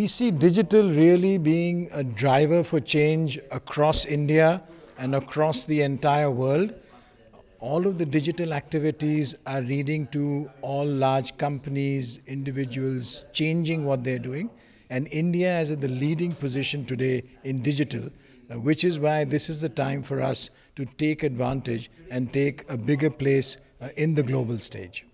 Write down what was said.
We see digital really being a driver for change across India and across the entire world. All of the digital activities are leading to all large companies, individuals changing what they're doing. And India is at the leading position today in digital, uh, which is why this is the time for us to take advantage and take a bigger place uh, in the global stage.